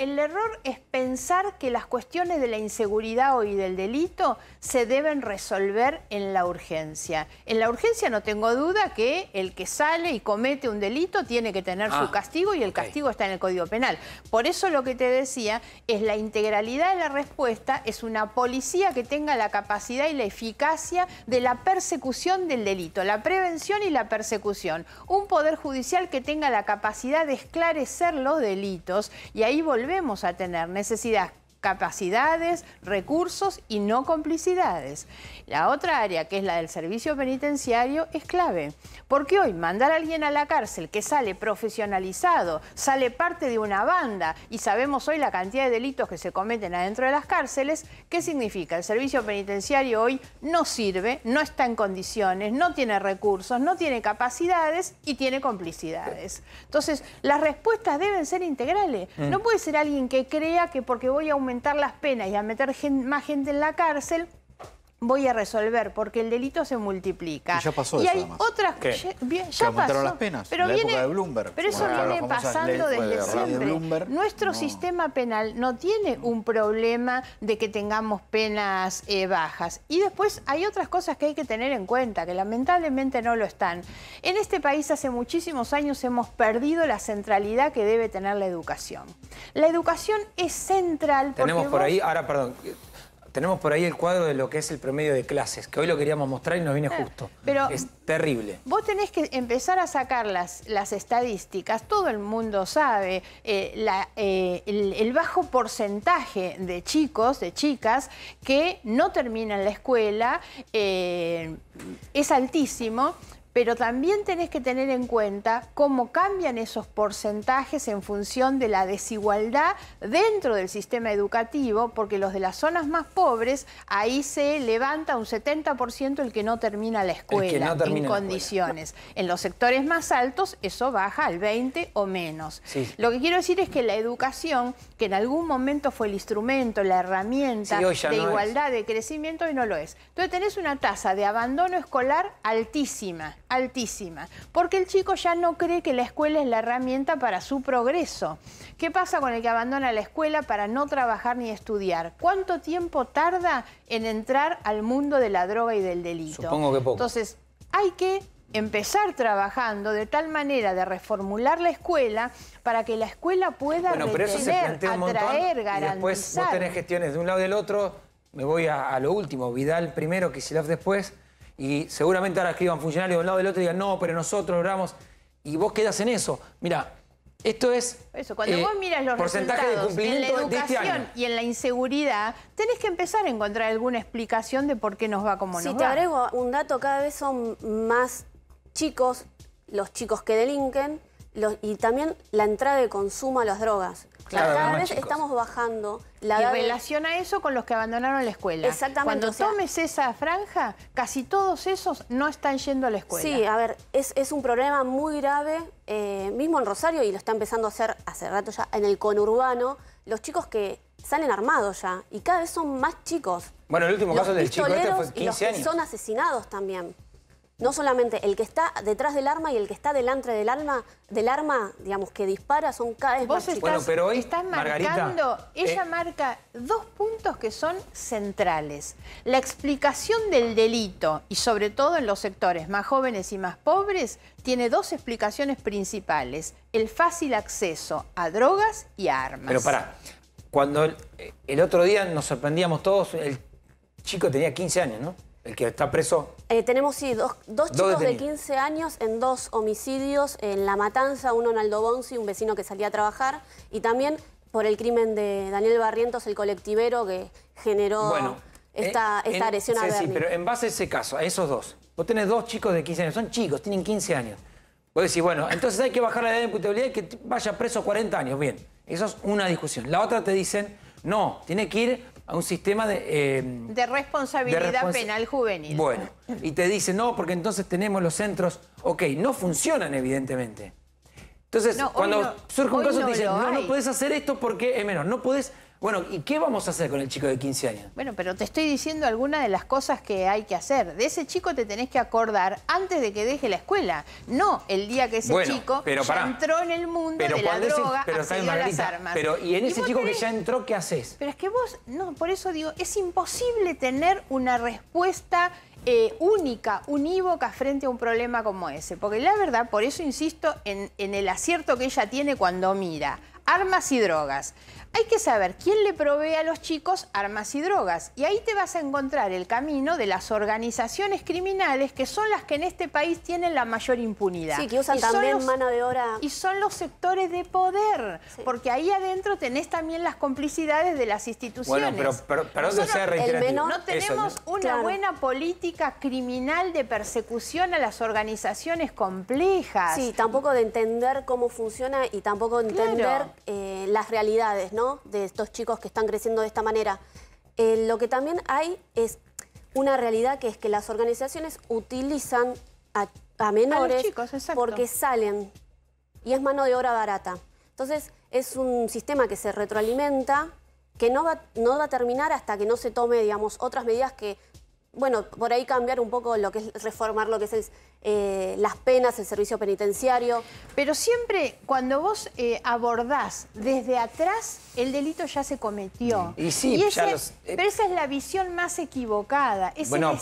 El error es pensar que las cuestiones de la inseguridad y del delito se deben resolver en la urgencia. En la urgencia no tengo duda que el que sale y comete un delito tiene que tener su ah, castigo y el castigo está en el Código Penal. Por eso lo que te decía es la integralidad de la respuesta es una policía que tenga la capacidad y la eficacia de la persecución del delito, la prevención y la persecución. Un poder judicial que tenga la capacidad de esclarecer los delitos y ahí volver Debemos a tener necesidad capacidades, recursos y no complicidades. La otra área, que es la del servicio penitenciario, es clave, porque hoy mandar a alguien a la cárcel que sale profesionalizado, sale parte de una banda y sabemos hoy la cantidad de delitos que se cometen adentro de las cárceles, ¿qué significa? El servicio penitenciario hoy no sirve, no está en condiciones, no tiene recursos, no tiene capacidades y tiene complicidades. Entonces, las respuestas deben ser integrales. Mm. No puede ser alguien que crea que porque voy a aumentar aumentar las penas y a meter más gente en la cárcel, voy a resolver porque el delito se multiplica. Y ya pasó y hay otras ¿Qué? Ya, bien, las penas pero viene, Pero eso viene pasando desde siempre. Nuestro sistema penal no tiene un problema de que tengamos penas eh, bajas. Y después hay otras cosas que hay que tener en cuenta, que lamentablemente no lo están. En este país hace muchísimos años hemos perdido la centralidad que debe tener la educación. La educación es central. Tenemos por ahí, ahora perdón, tenemos por ahí el cuadro de lo que es el promedio de clases, que hoy lo queríamos mostrar y nos viene justo. es terrible. Vos tenés que empezar a sacar las, estadísticas. Todo el mundo sabe eh, eh, el, bajo porcentaje de chicos, de chicas, que no terminan la escuela, eh, es altísimo, pero también tenés que tener en cuenta cómo cambian esos porcentajes en función de la desigualdad dentro del sistema educativo, porque los de las zonas más pobres, ahí se levanta un 70% el que no termina la escuela en condiciones. En los sectores más altos eso baja al 20 o menos. Lo que quiero decir es que la educación, que en algún momento fue el instrumento, la herramienta de igualdad, de crecimiento, hoy no lo es. Entonces tenés una tasa de abandono escolar altísima altísima, porque el chico ya no cree que la escuela es la herramienta para su progreso. ¿Qué pasa con el que abandona la escuela para no trabajar ni estudiar? ¿Cuánto tiempo tarda en entrar al mundo de la droga y del delito? Supongo que poco. Entonces, hay que empezar trabajando de tal manera de reformular la escuela para que la escuela pueda bueno, gestiones de un lado del otro, me voy a, lo último, Vidal primero, Kisilov después y seguramente ahora escriban funcionarios de un lado del otro y digan, no, pero nosotros logramos. Y vos quedas en eso. Mira, esto es. Eso, cuando eh, vos miras los porcentaje en la este educación y en la inseguridad, tenés que empezar a encontrar alguna explicación de por qué nos va como va. Si te agrego un dato, cada vez son más chicos los chicos que delinquen y también la entrada de consumo a las drogas. Claro, cada vez estamos bajando la edad. Y relaciona eso con los que abandonaron la escuela. Exactamente. Cuando tomes esa franja, casi todos esos no están yendo a la escuela. Sí, a ver, es, es un problema muy grave, eh, mismo en Rosario, y lo está empezando a hacer hace rato ya, en el conurbano, los chicos que salen armados ya, y cada vez son más chicos. Bueno, el último caso del chico este fue 15 los Que son asesinados también no solamente el que está detrás del arma y el que está delante del arma, del arma digamos, que dispara son cada vez más estás marcando, eh, ella marca dos puntos que son centrales. La explicación del delito, y sobre todo en los sectores más jóvenes y más pobres, tiene dos explicaciones principales. El fácil acceso a drogas y a armas. Pero para cuando el otro día nos sorprendíamos todos, el chico tenía 15 años, ¿no? ¿El que está preso? Eh, tenemos, sí, dos, chicos de 15 años en dos homicidios, en La Matanza, uno en Aldo Bonzi, un vecino que salía a trabajar, y también por el crimen de Daniel Barrientos, el colectivero que generó esta, eh, agresión a Bernie. Sí, pero en base a ese caso, a esos dos, vos tenés dos chicos de 15 años, son chicos, tienen 15 años. Vos decís, bueno, entonces hay que bajar la edad de imputabilidad y que vaya preso 40 años, bien. Eso es una discusión. La otra te dicen, no, tiene que ir a un sistema de... Eh, de responsabilidad penal juvenil. Bueno, y te dice, no, porque entonces tenemos los centros, ok, no funcionan evidentemente. Entonces, cuando surge un caso, te dicen, no, no puedes hacer esto porque es menor, no puedes bueno, ¿y qué vamos a hacer con el chico de 15 años? Bueno, pero te estoy diciendo algunas de las cosas que hay que hacer. De ese chico te tenés que acordar antes de que deje la escuela. No el día que ese chico entró en el mundo de la droga, pero las armas. Pero, ¿y en ese chico que ya entró, qué haces? Pero es que vos, no, por eso digo, es imposible tener una respuesta... Eh, única, unívoca frente a un problema como ese. Porque la verdad, por eso insisto en, en el acierto que ella tiene cuando mira armas y drogas hay que saber quién le provee a los chicos armas y drogas. Y ahí te vas a encontrar el camino de las organizaciones criminales que son las que en este país tienen la mayor impunidad. Sí, que usan también mano de obra. Y son los sectores de poder, porque ahí adentro tenés también las complicidades de las instituciones. Bueno, pero, pero, no tenemos una buena política criminal de persecución a las organizaciones complejas. Sí, tampoco de entender cómo funciona y tampoco entender eh, las realidades, ¿no? De estos chicos que están creciendo de esta manera. Eh, lo que también hay es una realidad que es que las organizaciones utilizan a, menores porque salen y es mano de obra barata. Entonces es un sistema que se retroalimenta, que no va, no va a terminar hasta que no se tome, digamos, otras medidas que, bueno, por ahí cambiar un poco lo que es reformar lo que es el eh, las penas, el servicio penitenciario. Pero siempre cuando vos eh, abordás desde atrás, el delito ya se cometió. Y sí, eh, Pero esa es la visión más equivocada. Es el Estado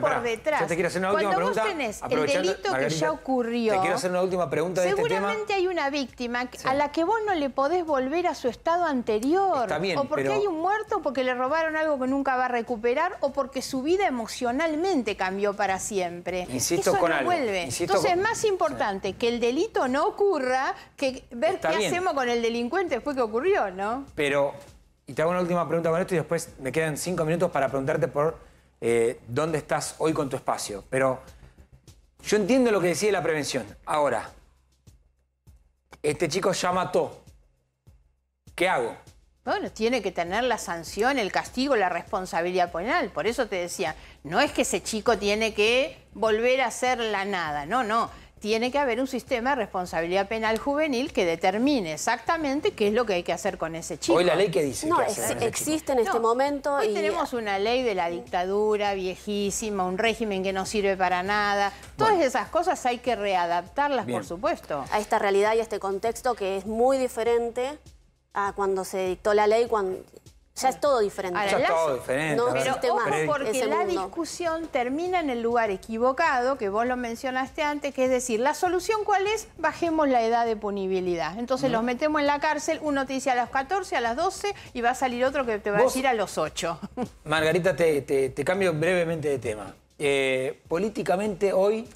por detrás. cuando vos tenés el delito que ya ocurrió... Te quiero hacer una última pregunta este Seguramente hay una víctima a la que vos no le podés volver a su estado anterior. o porque hay un muerto, porque le robaron algo que nunca va a recuperar, o porque su vida emocionalmente cambió para siempre. Insisto con algo entonces es más importante que el delito no ocurra que ver qué hacemos con el delincuente después que ocurrió, ¿no? Pero, y te hago una última pregunta con esto y después me quedan cinco minutos para preguntarte por eh, dónde estás hoy con tu espacio. Pero yo entiendo lo que decía la prevención. Ahora, este chico ya mató. ¿Qué hago? Bueno, tiene que tener la sanción, el castigo, la responsabilidad penal. Por eso te decía, no es que ese chico tiene que volver a hacer la nada, no, no. Tiene que haber un sistema de responsabilidad penal juvenil que determine exactamente qué es lo que hay que hacer con ese chico. Hoy la ley que dice. No, existe en este momento. Hoy y... tenemos una ley de la dictadura viejísima, un régimen que no sirve para nada. Todas esas cosas hay que readaptarlas, por supuesto. A esta realidad y a este contexto que es muy diferente a cuando se dictó la ley, cuando, ya es todo diferente. ya es todo diferente. No, pero porque la discusión termina en el lugar equivocado, que vos lo mencionaste antes, que es decir, la solución cuál es, bajemos la edad de punibilidad. Entonces los metemos en la cárcel, uno te dice a las 14, a las 12, y va a salir otro que te va a decir a los 8. Margarita, te, cambio brevemente de tema. Eh, políticamente hoy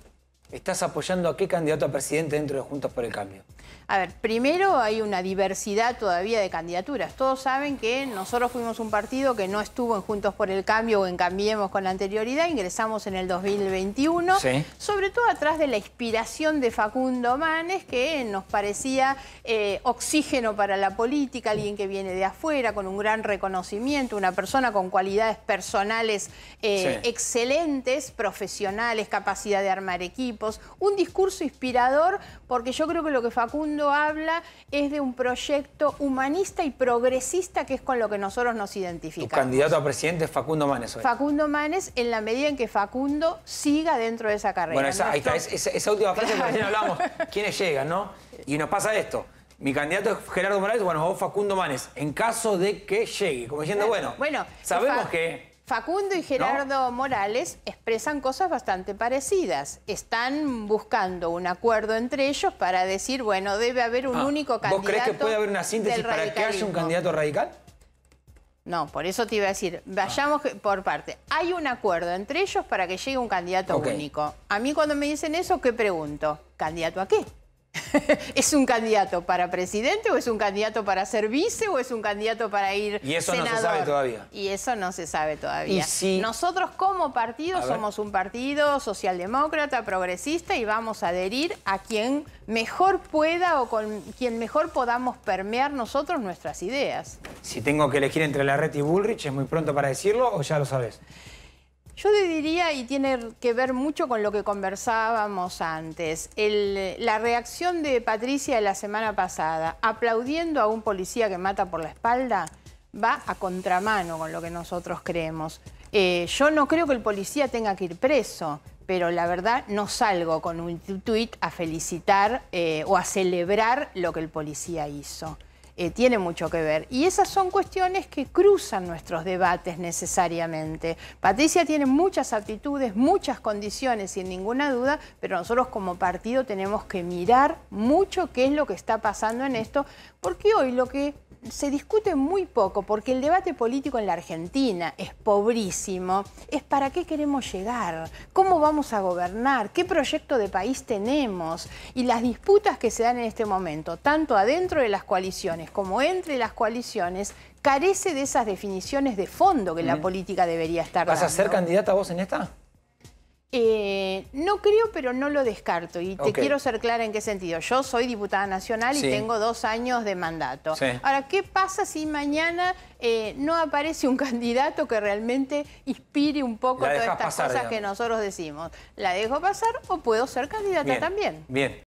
estás apoyando a qué candidato a presidente dentro de Juntos por el Cambio. A ver, primero hay una diversidad todavía de candidaturas. Todos saben que nosotros fuimos un partido que no estuvo en Juntos por el Cambio o en Cambiemos con la anterioridad, ingresamos en el 2021, sobre todo atrás de la inspiración de Facundo Manes, que nos parecía eh, oxígeno para la política, alguien que viene de afuera con un gran reconocimiento, una persona con cualidades personales eh, excelentes, profesionales, capacidad de armar equipos, un discurso inspirador, porque yo creo que lo que Facundo habla es de un proyecto humanista y progresista que es con lo que nosotros nos identificamos. Tu candidato a presidente es Facundo Manes. Facundo Manes en la medida en que Facundo siga dentro de esa carrera. Bueno, ahí está, esa, última frase que que hablamos, ¿quiénes llegan, no? Y nos pasa esto. Mi candidato es Gerardo Morales, bueno, o Facundo Manes, en caso de que llegue, como diciendo, bueno, bueno sabemos que Facundo y Gerardo Morales expresan cosas bastante parecidas. Están buscando un acuerdo entre ellos para decir, bueno, debe haber un ah, único candidato. ¿Vos crees que puede haber una síntesis para que haya un candidato radical? No, por eso te iba a decir, vayamos ah. por parte. Hay un acuerdo entre ellos para que llegue un candidato único. A mí cuando me dicen eso, ¿qué pregunto? ¿Candidato a qué? ¿Es un candidato para presidente o es un candidato para ser vice o es un candidato para ir Y eso no se sabe todavía. Y eso no se sabe todavía. Nosotros como partido somos un partido socialdemócrata, progresista y vamos a adherir a quien mejor pueda o con quien mejor podamos permear nosotros nuestras ideas. Si tengo que elegir entre la red y Bullrich, ¿es muy pronto para decirlo o ya lo sabes? Yo te diría, y tiene que ver mucho con lo que conversábamos antes, la reacción de Patricia la semana pasada, aplaudiendo a un policía que mata por la espalda, va a contramano con lo que nosotros creemos. Eh, yo no creo que el policía tenga que ir preso, pero la verdad no salgo con un tuit a felicitar eh, o a celebrar lo que el policía hizo. Eh, tiene mucho que ver. Y esas son cuestiones que cruzan nuestros debates necesariamente. Patricia tiene muchas actitudes, muchas condiciones, sin ninguna duda, pero nosotros como partido tenemos que mirar mucho qué es lo que está pasando en esto, porque hoy lo que se discute muy poco porque el debate político en la Argentina es pobrísimo. Es para qué queremos llegar, cómo vamos a gobernar, qué proyecto de país tenemos y las disputas que se dan en este momento, tanto adentro de las coaliciones como entre las coaliciones carece de esas definiciones de fondo que la política debería estar ¿Vas a ser candidata vos en esta? Eh, no creo, pero no lo descarto. Y te quiero ser clara en qué sentido. Yo soy diputada nacional y tengo dos años de mandato. Ahora, ¿qué pasa si mañana eh, no aparece un candidato que realmente inspire un poco todas estas cosas que nosotros decimos? ¿La dejo pasar o puedo ser candidata también? Bien.